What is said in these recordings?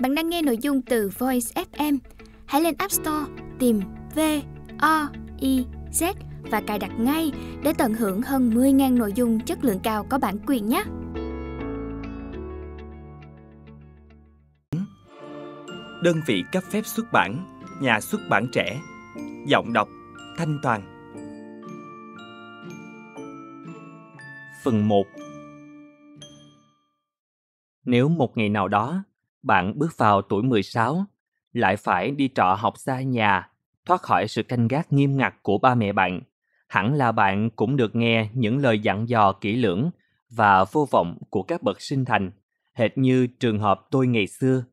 Bạn đang nghe nội dung từ Voice FM. Hãy lên App Store tìm V O I Z và cài đặt ngay để tận hưởng hơn 10.000 nội dung chất lượng cao có bản quyền nhé. Đơn vị cấp phép xuất bản, nhà xuất bản trẻ, giọng đọc Thanh Toàn. Phần 1 Nếu một ngày nào đó bạn bước vào tuổi 16, lại phải đi trọ học xa nhà, thoát khỏi sự canh gác nghiêm ngặt của ba mẹ bạn. Hẳn là bạn cũng được nghe những lời dặn dò kỹ lưỡng và vô vọng của các bậc sinh thành, hệt như trường hợp tôi ngày xưa.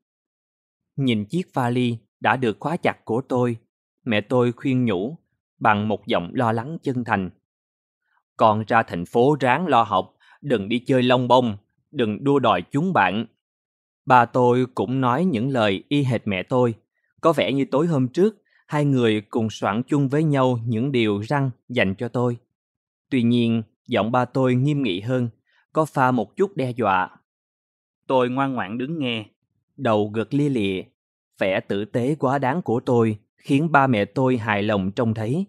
Nhìn chiếc vali đã được khóa chặt của tôi, mẹ tôi khuyên nhủ bằng một giọng lo lắng chân thành. Con ra thành phố ráng lo học, đừng đi chơi lông bông, đừng đua đòi chúng bạn, Bà tôi cũng nói những lời y hệt mẹ tôi. Có vẻ như tối hôm trước, hai người cùng soạn chung với nhau những điều răng dành cho tôi. Tuy nhiên, giọng ba tôi nghiêm nghị hơn, có pha một chút đe dọa. Tôi ngoan ngoãn đứng nghe, đầu gật lia lịa. Vẻ tử tế quá đáng của tôi khiến ba mẹ tôi hài lòng trông thấy.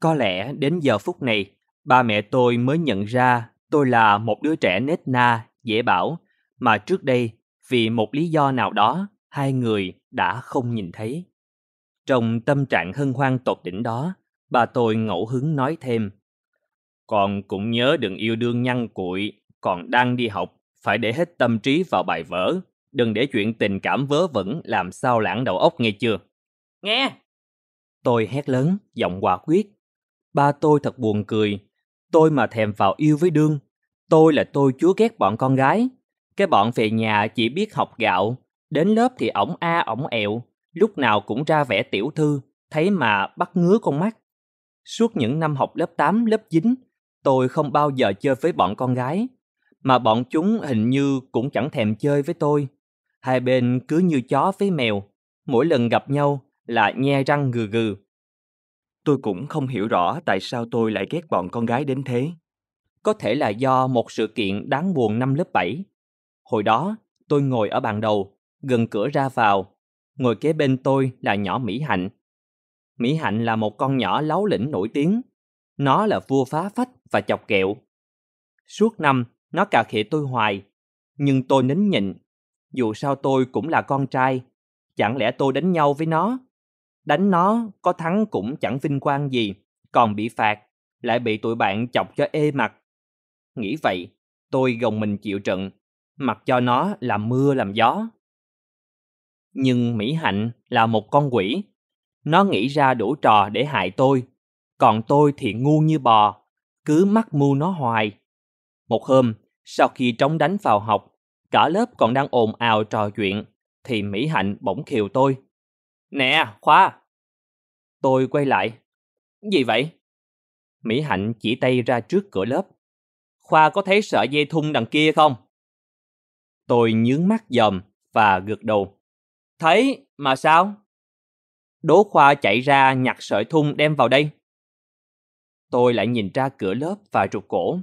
Có lẽ đến giờ phút này, ba mẹ tôi mới nhận ra tôi là một đứa trẻ nết na, dễ bảo, mà trước đây vì một lý do nào đó hai người đã không nhìn thấy. Trong tâm trạng hân hoan tột đỉnh đó, bà tôi ngẫu hứng nói thêm. Còn cũng nhớ đừng yêu đương nhăn cuội, còn đang đi học, phải để hết tâm trí vào bài vở, đừng để chuyện tình cảm vớ vẩn làm sao lãng đầu óc nghe chưa. Nghe! Tôi hét lớn, giọng quả quyết. Ba tôi thật buồn cười. Tôi mà thèm vào yêu với đương. Tôi là tôi chúa ghét bọn con gái, cái bọn về nhà chỉ biết học gạo, đến lớp thì ổng a ổng ẹo, lúc nào cũng ra vẻ tiểu thư, thấy mà bắt ngứa con mắt. Suốt những năm học lớp 8, lớp 9, tôi không bao giờ chơi với bọn con gái, mà bọn chúng hình như cũng chẳng thèm chơi với tôi. Hai bên cứ như chó với mèo, mỗi lần gặp nhau là nhe răng gừ gừ. Tôi cũng không hiểu rõ tại sao tôi lại ghét bọn con gái đến thế. Có thể là do một sự kiện đáng buồn năm lớp 7. Hồi đó, tôi ngồi ở bàn đầu, gần cửa ra vào. Ngồi kế bên tôi là nhỏ Mỹ Hạnh. Mỹ Hạnh là một con nhỏ láu lĩnh nổi tiếng. Nó là vua phá phách và chọc kẹo. Suốt năm, nó cà khịa tôi hoài. Nhưng tôi nín nhịn. Dù sao tôi cũng là con trai. Chẳng lẽ tôi đánh nhau với nó? Đánh nó có thắng cũng chẳng vinh quang gì. Còn bị phạt, lại bị tụi bạn chọc cho ê mặt. Nghĩ vậy, tôi gồng mình chịu trận mặc cho nó làm mưa làm gió. Nhưng Mỹ Hạnh là một con quỷ. Nó nghĩ ra đủ trò để hại tôi, còn tôi thì ngu như bò, cứ mắc mưu nó hoài. Một hôm, sau khi trống đánh vào học, cả lớp còn đang ồn ào trò chuyện, thì Mỹ Hạnh bỗng khiều tôi. Nè, Khoa! Tôi quay lại. Gì vậy? Mỹ Hạnh chỉ tay ra trước cửa lớp. Khoa có thấy sợi dây thun đằng kia không? Tôi nhướng mắt dòm và gật đầu. Thấy mà sao? đố Khoa chạy ra nhặt sợi thun đem vào đây. Tôi lại nhìn ra cửa lớp và rụt cổ.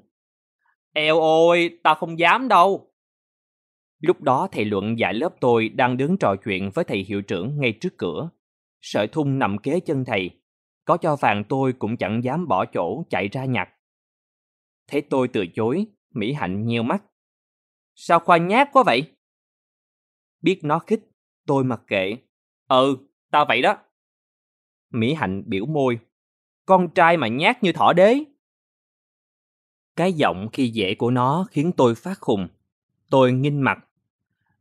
Eo ôi, ta không dám đâu. Lúc đó thầy Luận giải lớp tôi đang đứng trò chuyện với thầy hiệu trưởng ngay trước cửa. Sợi thun nằm kế chân thầy. Có cho vàng tôi cũng chẳng dám bỏ chỗ chạy ra nhặt. Thấy tôi từ chối, Mỹ Hạnh nheo mắt. Sao Khoa nhát quá vậy? Biết nó khích, tôi mặc kệ. Ừ, tao vậy đó. Mỹ Hạnh biểu môi. Con trai mà nhát như thỏ đế. Cái giọng khi dễ của nó khiến tôi phát khùng. Tôi nghinh mặt.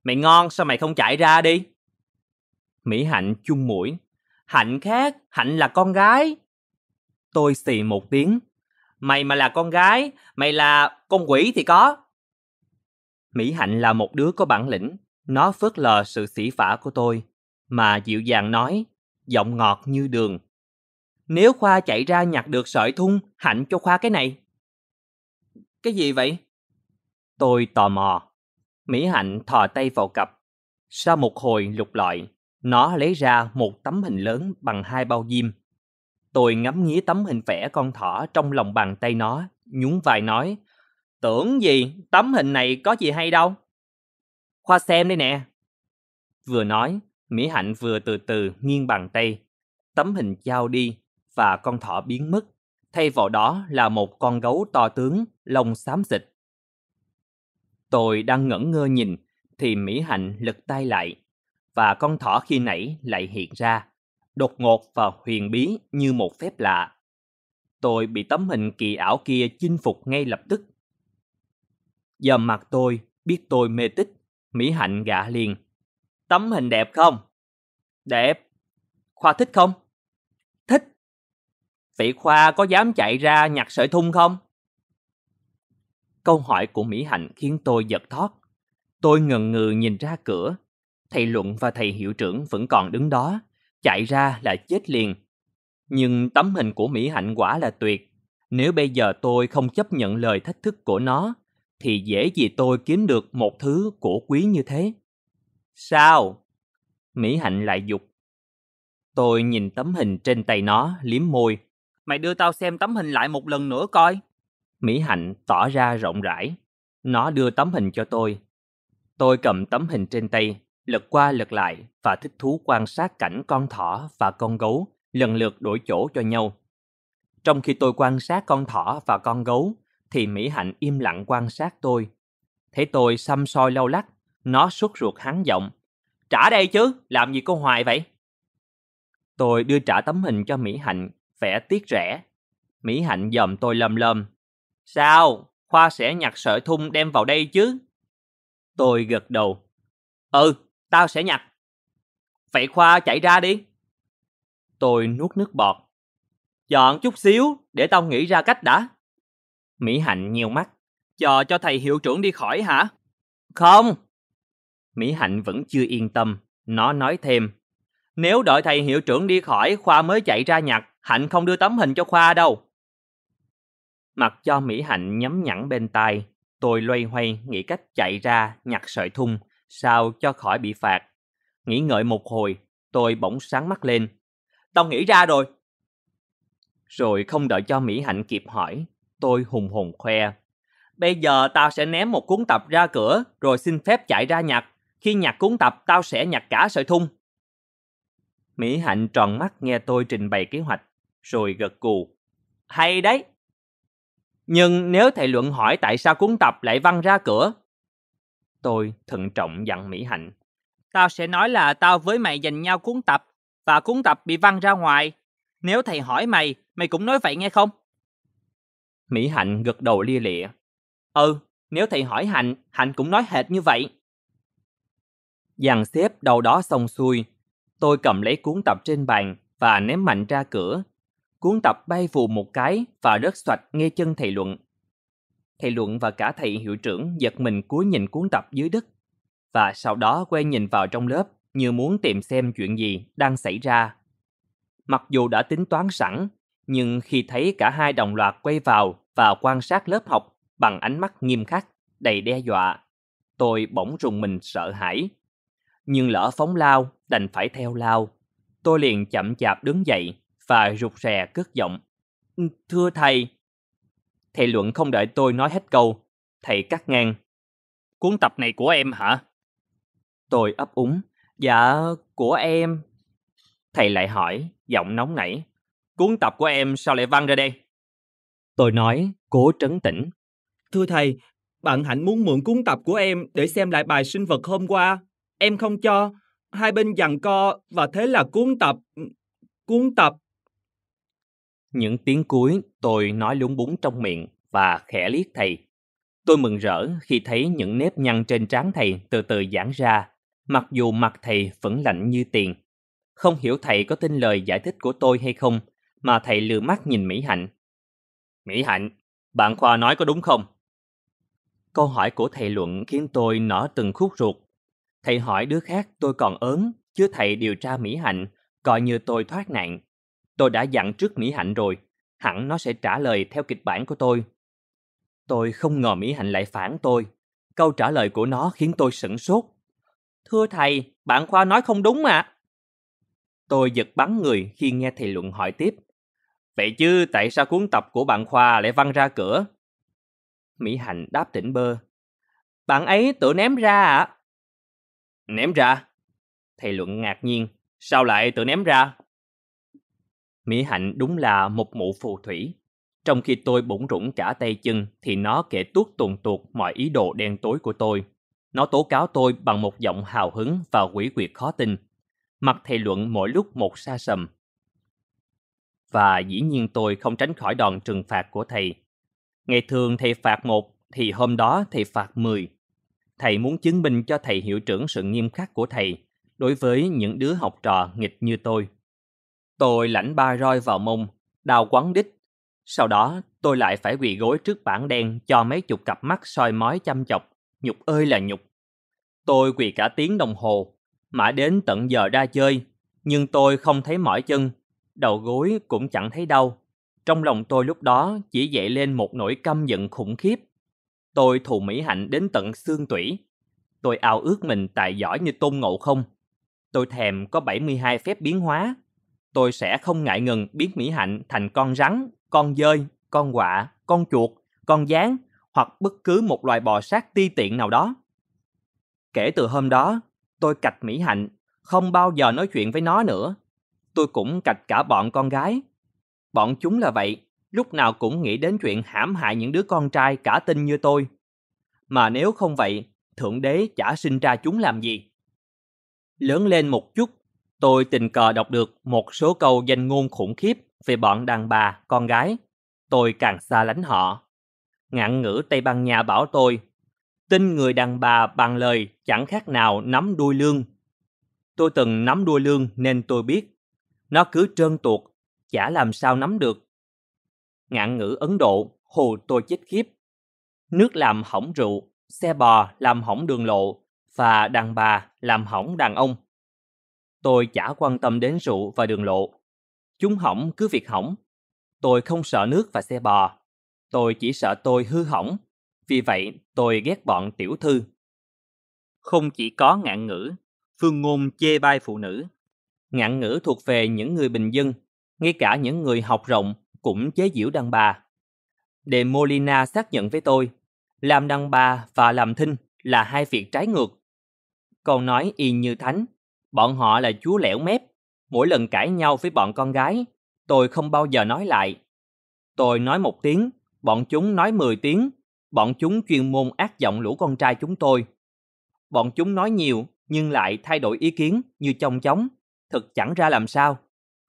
Mày ngon sao mày không chạy ra đi? Mỹ Hạnh chung mũi. Hạnh khác, Hạnh là con gái. Tôi xì một tiếng. Mày mà là con gái, mày là con quỷ thì có. Mỹ Hạnh là một đứa có bản lĩnh, nó phớt lờ sự sỉ phả của tôi, mà dịu dàng nói, giọng ngọt như đường. Nếu Khoa chạy ra nhặt được sợi thun, Hạnh cho Khoa cái này. Cái gì vậy? Tôi tò mò. Mỹ Hạnh thò tay vào cặp. Sau một hồi lục lọi, nó lấy ra một tấm hình lớn bằng hai bao diêm. Tôi ngắm nghía tấm hình vẽ con thỏ trong lòng bàn tay nó, nhún vai nói – Tưởng gì, tấm hình này có gì hay đâu. Khoa xem đây nè. Vừa nói, Mỹ Hạnh vừa từ từ nghiêng bàn tay. Tấm hình trao đi và con thỏ biến mất. Thay vào đó là một con gấu to tướng, lông xám xịt. Tôi đang ngẩn ngơ nhìn, thì Mỹ Hạnh lật tay lại. Và con thỏ khi nãy lại hiện ra, đột ngột và huyền bí như một phép lạ. Tôi bị tấm hình kỳ ảo kia chinh phục ngay lập tức giờ mặt tôi, biết tôi mê tích, Mỹ Hạnh gạ liền. Tấm hình đẹp không? Đẹp. Khoa thích không? Thích. Vậy Khoa có dám chạy ra nhặt sợi thun không? Câu hỏi của Mỹ Hạnh khiến tôi giật thót. Tôi ngần ngừ nhìn ra cửa. Thầy Luận và thầy hiệu trưởng vẫn còn đứng đó. Chạy ra là chết liền. Nhưng tấm hình của Mỹ Hạnh quả là tuyệt. Nếu bây giờ tôi không chấp nhận lời thách thức của nó, thì dễ gì tôi kiếm được một thứ cổ quý như thế. Sao? Mỹ Hạnh lại dục. Tôi nhìn tấm hình trên tay nó, liếm môi. Mày đưa tao xem tấm hình lại một lần nữa coi. Mỹ Hạnh tỏ ra rộng rãi. Nó đưa tấm hình cho tôi. Tôi cầm tấm hình trên tay, lật qua lật lại và thích thú quan sát cảnh con thỏ và con gấu lần lượt đổi chỗ cho nhau. Trong khi tôi quan sát con thỏ và con gấu, thì Mỹ Hạnh im lặng quan sát tôi. Thấy tôi xăm soi lâu lắc, nó suốt ruột hắn giọng. Trả đây chứ, làm gì cô hoài vậy? Tôi đưa trả tấm hình cho Mỹ Hạnh, vẻ tiếc rẻ. Mỹ Hạnh dòm tôi lầm lầm. Sao? Khoa sẽ nhặt sợi thun đem vào đây chứ? Tôi gật đầu. Ừ, tao sẽ nhặt. Vậy Khoa chạy ra đi. Tôi nuốt nước bọt. Dọn chút xíu để tao nghĩ ra cách đã. Mỹ Hạnh nhiều mắt. Chờ cho thầy hiệu trưởng đi khỏi hả? Không. Mỹ Hạnh vẫn chưa yên tâm. Nó nói thêm. Nếu đợi thầy hiệu trưởng đi khỏi, Khoa mới chạy ra nhặt. Hạnh không đưa tấm hình cho Khoa đâu. Mặc cho Mỹ Hạnh nhắm nhẵn bên tai, tôi loay hoay nghĩ cách chạy ra nhặt sợi thun, sao cho khỏi bị phạt. Nghĩ ngợi một hồi, tôi bỗng sáng mắt lên. Tao nghĩ ra rồi. Rồi không đợi cho Mỹ Hạnh kịp hỏi, tôi hùng hồn khoe. Bây giờ tao sẽ ném một cuốn tập ra cửa rồi xin phép chạy ra nhặt. Khi nhặt cuốn tập tao sẽ nhặt cả sợi thun. Mỹ Hạnh tròn mắt nghe tôi trình bày kế hoạch rồi gật cù. Hay đấy. Nhưng nếu thầy luận hỏi tại sao cuốn tập lại văng ra cửa? Tôi thận trọng dặn Mỹ Hạnh. Tao sẽ nói là tao với mày dành nhau cuốn tập và cuốn tập bị văng ra ngoài. Nếu thầy hỏi mày, mày cũng nói vậy nghe không? Mỹ Hạnh gật đầu lia lịa. Ừ, nếu thầy hỏi Hạnh, Hạnh cũng nói hệt như vậy. Dàn xếp đầu đó xong xuôi, tôi cầm lấy cuốn tập trên bàn và ném mạnh ra cửa. Cuốn tập bay vù một cái và rớt xoạch ngay chân thầy Luận. Thầy Luận và cả thầy hiệu trưởng giật mình cúi nhìn cuốn tập dưới đất và sau đó quay nhìn vào trong lớp như muốn tìm xem chuyện gì đang xảy ra. Mặc dù đã tính toán sẵn nhưng khi thấy cả hai đồng loạt quay vào và quan sát lớp học bằng ánh mắt nghiêm khắc, đầy đe dọa, tôi bỗng rùng mình sợ hãi. Nhưng lỡ phóng lao, đành phải theo lao. Tôi liền chậm chạp đứng dậy và rụt rè cất giọng. Ừ, thưa thầy! Thầy Luận không đợi tôi nói hết câu. Thầy cắt ngang. Cuốn tập này của em hả? Tôi ấp úng. Dạ, của em. Thầy lại hỏi, giọng nóng nảy. Cuốn tập của em sao lại văng ra đây? Tôi nói, cố trấn tĩnh. Thưa thầy, bạn Hạnh muốn mượn cuốn tập của em để xem lại bài sinh vật hôm qua. Em không cho. Hai bên giằng co và thế là cuốn tập... Cuốn tập... Những tiếng cuối tôi nói lúng búng trong miệng và khẽ liếc thầy. Tôi mừng rỡ khi thấy những nếp nhăn trên trán thầy từ từ giãn ra, mặc dù mặt thầy vẫn lạnh như tiền. Không hiểu thầy có tin lời giải thích của tôi hay không, mà thầy lừa mắt nhìn Mỹ Hạnh. Mỹ Hạnh, bạn Khoa nói có đúng không? Câu hỏi của thầy Luận khiến tôi nở từng khúc ruột. Thầy hỏi đứa khác tôi còn ớn, chứ thầy điều tra Mỹ Hạnh, coi như tôi thoát nạn. Tôi đã dặn trước Mỹ Hạnh rồi, hẳn nó sẽ trả lời theo kịch bản của tôi. Tôi không ngờ Mỹ Hạnh lại phản tôi. Câu trả lời của nó khiến tôi sửng sốt. Thưa thầy, bạn Khoa nói không đúng mà. Tôi giật bắn người khi nghe thầy Luận hỏi tiếp. Vậy chứ tại sao cuốn tập của bạn Khoa lại văng ra cửa? Mỹ Hạnh đáp tỉnh bơ. Bạn ấy tự ném ra ạ. À? Ném ra? Thầy Luận ngạc nhiên. Sao lại tự ném ra? Mỹ Hạnh đúng là một mụ phù thủy. Trong khi tôi bủng rủng cả tay chân thì nó kể tuốt tuồn tuột mọi ý đồ đen tối của tôi. Nó tố cáo tôi bằng một giọng hào hứng và quỷ quyệt khó tin. Mặt thầy Luận mỗi lúc một xa sầm, và dĩ nhiên tôi không tránh khỏi đòn trừng phạt của thầy. Ngày thường thầy phạt một, thì hôm đó thầy phạt mười. Thầy muốn chứng minh cho thầy hiệu trưởng sự nghiêm khắc của thầy đối với những đứa học trò nghịch như tôi. Tôi lãnh ba roi vào mông, đào quắn đít. Sau đó tôi lại phải quỳ gối trước bảng đen cho mấy chục cặp mắt soi mói chăm chọc. Nhục ơi là nhục. Tôi quỳ cả tiếng đồng hồ, mãi đến tận giờ ra chơi, nhưng tôi không thấy mỏi chân đầu gối cũng chẳng thấy đau. Trong lòng tôi lúc đó chỉ dậy lên một nỗi căm giận khủng khiếp. Tôi thù Mỹ Hạnh đến tận xương tủy. Tôi ao ước mình tài giỏi như Tôn Ngộ không. Tôi thèm có 72 phép biến hóa. Tôi sẽ không ngại ngần biến Mỹ Hạnh thành con rắn, con dơi, con quạ, con chuột, con gián hoặc bất cứ một loài bò sát ti tiện nào đó. Kể từ hôm đó, tôi cạch Mỹ Hạnh, không bao giờ nói chuyện với nó nữa tôi cũng cạch cả bọn con gái. Bọn chúng là vậy, lúc nào cũng nghĩ đến chuyện hãm hại những đứa con trai cả tinh như tôi. Mà nếu không vậy, Thượng Đế chả sinh ra chúng làm gì. Lớn lên một chút, tôi tình cờ đọc được một số câu danh ngôn khủng khiếp về bọn đàn bà, con gái. Tôi càng xa lánh họ. Ngạn ngữ Tây Ban Nha bảo tôi, tin người đàn bà bằng lời chẳng khác nào nắm đuôi lương. Tôi từng nắm đuôi lương nên tôi biết nó cứ trơn tuột, chả làm sao nắm được. Ngạn ngữ Ấn Độ, hồ tôi chết khiếp. Nước làm hỏng rượu, xe bò làm hỏng đường lộ, và đàn bà làm hỏng đàn ông. Tôi chả quan tâm đến rượu và đường lộ. Chúng hỏng cứ việc hỏng. Tôi không sợ nước và xe bò. Tôi chỉ sợ tôi hư hỏng. Vì vậy, tôi ghét bọn tiểu thư. Không chỉ có ngạn ngữ, phương ngôn chê bai phụ nữ ngạn ngữ thuộc về những người bình dân, ngay cả những người học rộng cũng chế giễu đàn bà. De Molina xác nhận với tôi, làm đàn bà và làm thinh là hai việc trái ngược. Còn nói y như thánh, bọn họ là chúa lẻo mép, mỗi lần cãi nhau với bọn con gái, tôi không bao giờ nói lại. Tôi nói một tiếng, bọn chúng nói mười tiếng, bọn chúng chuyên môn ác giọng lũ con trai chúng tôi. Bọn chúng nói nhiều nhưng lại thay đổi ý kiến như trong chóng thật chẳng ra làm sao.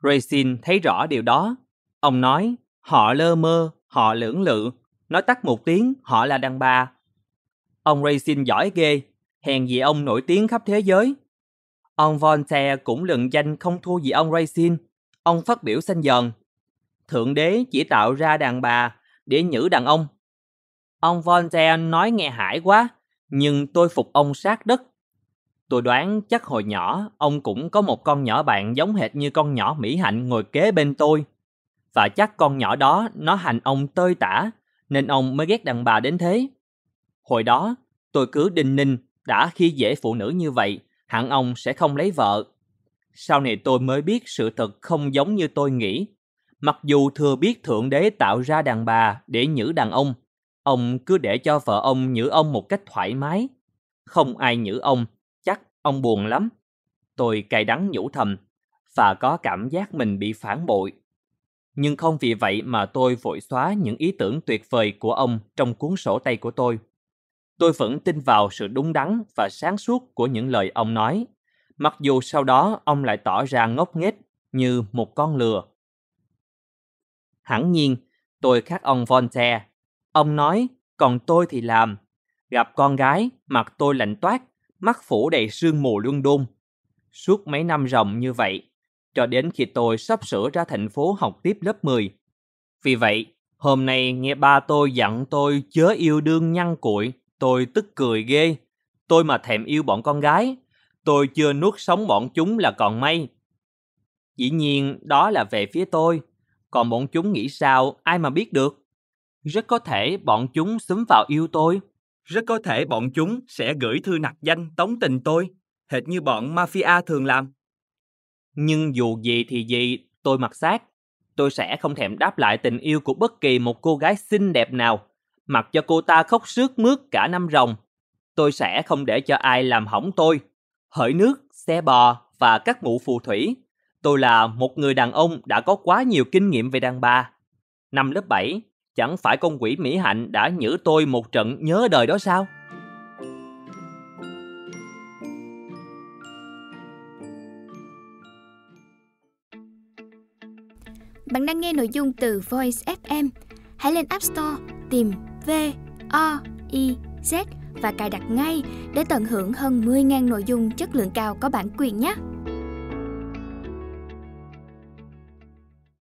Racine thấy rõ điều đó. Ông nói, họ lơ mơ, họ lưỡng lự, nói tắt một tiếng, họ là đàn bà. Ông Racine giỏi ghê, hèn gì ông nổi tiếng khắp thế giới. Ông Voltaire cũng lừng danh không thua gì ông Racine. Ông phát biểu xanh dần. Thượng đế chỉ tạo ra đàn bà để nhử đàn ông. Ông Voltaire nói nghe hải quá, nhưng tôi phục ông sát đất. Tôi đoán chắc hồi nhỏ, ông cũng có một con nhỏ bạn giống hệt như con nhỏ Mỹ Hạnh ngồi kế bên tôi. Và chắc con nhỏ đó nó hành ông tơi tả, nên ông mới ghét đàn bà đến thế. Hồi đó, tôi cứ đinh ninh đã khi dễ phụ nữ như vậy, hẳn ông sẽ không lấy vợ. Sau này tôi mới biết sự thật không giống như tôi nghĩ. Mặc dù thừa biết Thượng Đế tạo ra đàn bà để nhử đàn ông, ông cứ để cho vợ ông nhử ông một cách thoải mái. Không ai nhử ông Ông buồn lắm. Tôi cay đắng nhủ thầm và có cảm giác mình bị phản bội. Nhưng không vì vậy mà tôi vội xóa những ý tưởng tuyệt vời của ông trong cuốn sổ tay của tôi. Tôi vẫn tin vào sự đúng đắn và sáng suốt của những lời ông nói, mặc dù sau đó ông lại tỏ ra ngốc nghếch như một con lừa. Hẳn nhiên, tôi khác ông Voltaire. Ông nói, còn tôi thì làm. Gặp con gái, mặt tôi lạnh toát, mắt phủ đầy sương mù luân đôn. Suốt mấy năm ròng như vậy, cho đến khi tôi sắp sửa ra thành phố học tiếp lớp 10. Vì vậy, hôm nay nghe ba tôi dặn tôi chớ yêu đương nhăn cuội, tôi tức cười ghê. Tôi mà thèm yêu bọn con gái, tôi chưa nuốt sống bọn chúng là còn may. Dĩ nhiên, đó là về phía tôi. Còn bọn chúng nghĩ sao, ai mà biết được? Rất có thể bọn chúng xúm vào yêu tôi rất có thể bọn chúng sẽ gửi thư nặc danh tống tình tôi, hệt như bọn mafia thường làm. Nhưng dù gì thì gì, tôi mặc xác. Tôi sẽ không thèm đáp lại tình yêu của bất kỳ một cô gái xinh đẹp nào, mặc cho cô ta khóc sướt mướt cả năm ròng. Tôi sẽ không để cho ai làm hỏng tôi. hỡi nước, xe bò và các mụ phù thủy. Tôi là một người đàn ông đã có quá nhiều kinh nghiệm về đàn bà. Năm lớp 7, Chẳng phải con quỷ Mỹ Hạnh đã nhử tôi một trận nhớ đời đó sao? Bạn đang nghe nội dung từ Voice FM. Hãy lên App Store tìm V O I Z và cài đặt ngay để tận hưởng hơn 10.000 nội dung chất lượng cao có bản quyền nhé.